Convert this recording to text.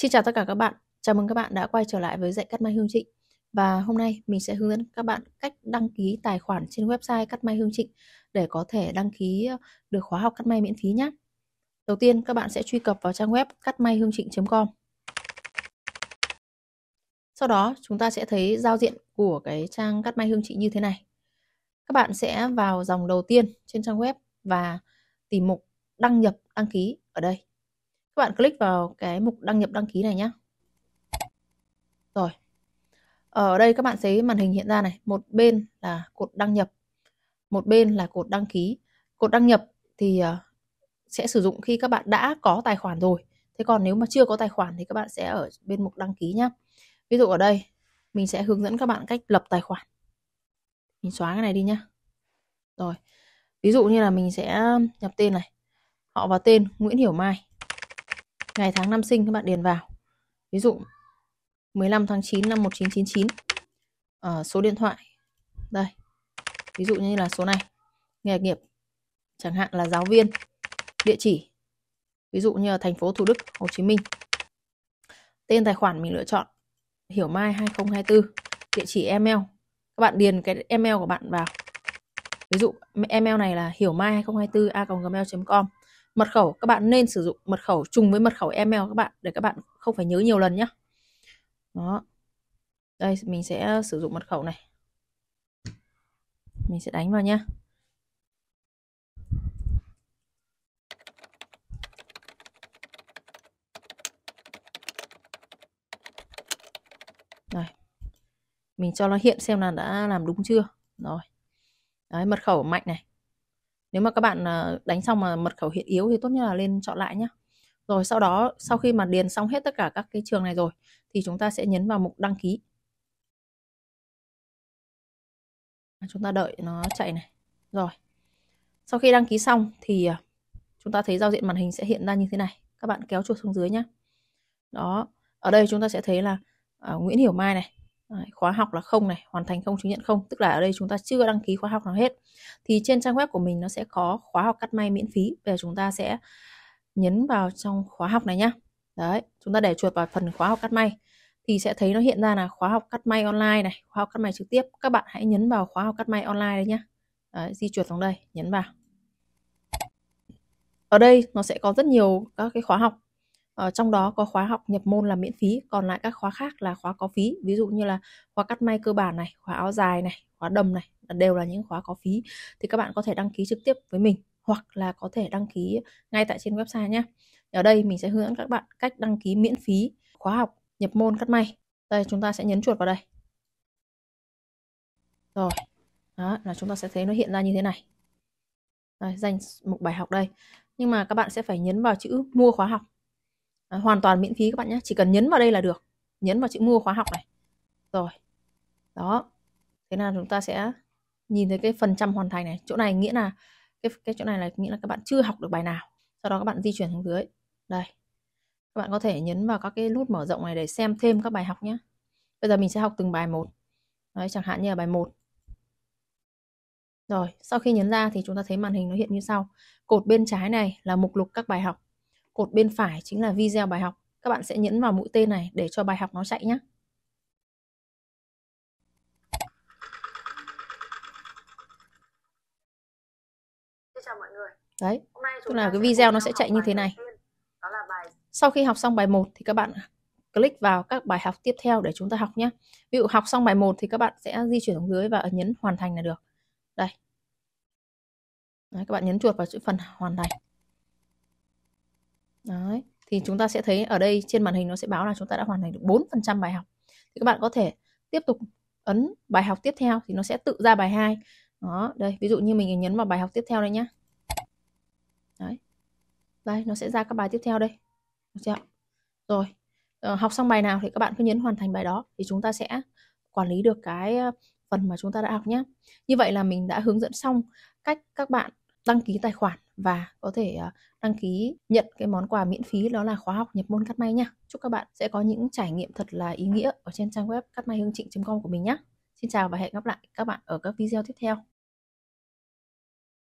Xin chào tất cả các bạn, chào mừng các bạn đã quay trở lại với dạy cắt may hương trịnh và hôm nay mình sẽ hướng dẫn các bạn cách đăng ký tài khoản trên website cắt may hương trịnh để có thể đăng ký ờ, được khóa học cắt may miễn phí nhé. Đầu tiên các bạn sẽ truy cập vào trang web cắt may hương trịnh.com Sau đó chúng ta sẽ thấy giao diện của cái trang cắt may hương trịnh như thế này. Các bạn sẽ vào dòng đầu tiên trên trang web và tìm mục đăng nhập đăng ký ở đây các bạn click vào cái mục đăng nhập đăng ký này nhé rồi ở đây các bạn thấy màn hình hiện ra này một bên là cột đăng nhập một bên là cột đăng ký cột đăng nhập thì ờ, sẽ sử dụng khi các bạn đã có tài khoản rồi thế còn nếu mà chưa có tài khoản thì các bạn sẽ ở bên mục đăng ký nhé ví dụ ở đây mình sẽ hướng dẫn các bạn cách lập tài khoản mình xóa cái này đi nhá rồi ví dụ như là mình sẽ nhập tên này họ vào tên Nguyễn Hiểu Mai ngày tháng năm sinh các bạn điền vào ví dụ 15 tháng 9 năm 1999 ở ờ, số điện thoại đây ví dụ như là số này nghề nghiệp chẳng hạn là giáo viên địa chỉ ví dụ như là thành phố Thủ Đức Hồ Chí Minh tên tài khoản mình lựa chọn hiểu mai 2024 địa chỉ email các bạn điền cái email của bạn vào ví dụ email này là hiểu mai 2024 a gmail.com mật khẩu các bạn nên sử dụng mật khẩu trùng với mật khẩu email các bạn để các bạn không phải nhớ nhiều lần nhé đó đây mình sẽ sử dụng mật khẩu này mình sẽ đánh vào nhé Rồi. Mình cho nó hiện xem là đã làm đúng chưa. Rồi. Đấy, mật khẩu mạnh này nếu mà các bạn ờ, đánh xong mà mật khẩu hiện yếu thì tốt nhất là lên chọn lại nhé rồi sau đó sau khi mà điền xong hết tất cả các cái trường này rồi thì chúng ta sẽ nhấn vào mục đăng ký à, chúng ta đợi nó chạy này rồi sau khi đăng ký xong thì ờ, chúng ta thấy giao diện màn hình sẽ hiện ra như thế này các bạn kéo chuột xuống dưới nhé đó ở đây chúng ta sẽ thấy là uh, Nguyễn Hiểu Mai này khóa học là không này hoàn thành không chứng nhận không tức là ở đây chúng ta chưa đăng ký khóa học nào hết thì trên trang web của mình nó sẽ có khóa học cắt may miễn phí về chúng ta sẽ nhấn vào trong khóa học này nhá đấy chúng ta để chuột vào phần khóa học cắt may thì sẽ thấy nó hiện ra là khóa học cắt may online này khóa học cắt may trực tiếp các bạn hãy nhấn vào khóa học cắt may online đấy nhá đấy, di chuột xuống đây nhấn vào ở đây nó sẽ có rất nhiều các cái khóa học Ờ, trong đó có khóa học nhập môn là miễn phí, còn lại các khóa khác là khóa có phí. Ví dụ như là khóa cắt may cơ bản này, khóa áo dài này, khóa đầm này đều là những khóa có phí. Thì các bạn có thể đăng ký trực tiếp với mình hoặc là có thể đăng ký ngay tại trên website nhé. Ở đây mình sẽ hướng dẫn các bạn cách đăng ký miễn phí khóa học nhập môn cắt may. Đây chúng ta sẽ nhấn chuột vào đây. Rồi. Đó là chúng ta sẽ thấy nó hiện ra như thế này. Đây, danh mục bài học đây. Nhưng mà các bạn sẽ phải nhấn vào chữ mua khóa học à, hoàn toàn miễn phí các bạn nhé chỉ cần nhấn vào đây là được nhấn vào chữ mua khóa học này rồi đó thế là chúng ta sẽ nhìn thấy cái phần trăm hoàn thành này chỗ này nghĩa là cái, cái chỗ này là nghĩa là các bạn chưa học được bài nào sau đó các bạn di chuyển xuống dưới đây các bạn có thể nhấn vào các cái nút mở rộng này để xem thêm các bài học nhé bây giờ mình sẽ học từng bài một đấy chẳng hạn như là bài 1 rồi sau khi nhấn ra thì chúng ta thấy màn hình nó hiện như sau cột bên trái này là mục lục các bài học cột bên phải chính là video bài học. Các bạn sẽ nhấn vào mũi tên này để cho bài học nó chạy nhé. Đấy, tức là cái video nó sẽ chạy như thế này. Sau khi học xong bài 1 thì các bạn click vào các bài học tiếp theo để chúng ta học nhé. Ví dụ học xong bài 1 thì các bạn sẽ di chuyển xuống dưới và nhấn hoàn thành là được. Đây. Đấy, các bạn nhấn chuột vào chữ phần hoàn thành. Đấy. Thì chúng ta sẽ thấy ở đây trên màn hình nó sẽ báo là chúng ta đã hoàn thành được 4% bài học. Thì các bạn có thể tiếp tục ấn bài học tiếp theo thì nó sẽ tự ra bài 2. Đó, đây, ví dụ như mình nhấn vào bài học tiếp theo đây nhá. Đấy. Đây, nó sẽ ra các bài tiếp theo đây. Được chưa? Rồi, ờ, học xong bài nào thì các bạn cứ nhấn hoàn thành bài đó thì chúng ta sẽ quản lý được cái ờ, phần mà chúng ta đã học nhé. Như vậy là mình đã hướng dẫn xong cách các bạn đăng ký tài khoản và có thể ờ, đăng ký nhận cái món quà miễn phí đó là khóa học nhập môn cắt may nha. Chúc các bạn sẽ có những trải nghiệm thật là ý nghĩa ở trên trang web cắt may hương trịnh.com của mình nhé. Xin chào và hẹn gặp lại các bạn ở các video tiếp theo.